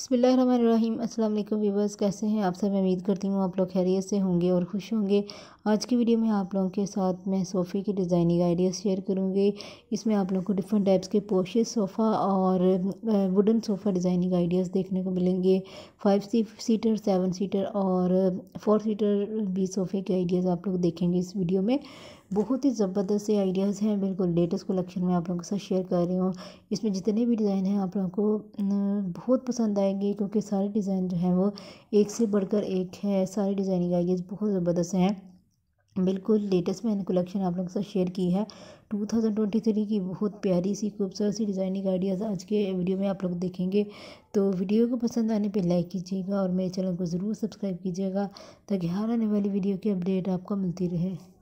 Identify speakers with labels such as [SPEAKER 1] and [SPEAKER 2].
[SPEAKER 1] बसमिलीम अस्सलाम वालेकुम व्यूवर्स कैसे हैं आप सब उम्मीद करती हूँ आप लोग खैरियत से होंगे और खुश होंगे आज की वीडियो में आप लोगों के साथ मैं सोफ़े की डिज़ाइनिंग आइडियाज़ शेयर करूँगी इसमें आप लोगों को डिफरेंट टाइप्स के पोशे सोफ़ा और वुडन सोफ़ा डिज़ाइनिंग आइडियाज़ देखने को मिलेंगे फाइव सीटर सेवन सीटर और फोर सीटर भी सोफ़े के आइडियाज़ आप लोग देखेंगे इस वीडियो में बहुत ही ज़बरदस्त से आइडियाज़ हैं बिल्कुल लेटेस्ट कलेक्शन में आप लोगों के साथ शेयर कर रही हूँ इसमें जितने भी डिज़ाइन हैं आप लोगों को बहुत पसंद आएंगे क्योंकि सारे डिज़ाइन जो हैं वो एक से बढ़कर एक है सारे डिज़ाइनिंग आइडियाज़ बहुत ज़बरदस्त हैं बिल्कुल लेटेस्ट मैंने कलेक्शन आप लोगों के साथ शेयर की है 2023 की बहुत प्यारी सी खूबसूरत सी डिज़ाइनिंग आइडियाज़ आज के वीडियो में आप लोग देखेंगे तो वीडियो को पसंद आने पे लाइक कीजिएगा और मेरे चैनल को ज़रूर सब्सक्राइब कीजिएगा ताकि हर आने वाली वीडियो की अपडेट आपको मिलती रहे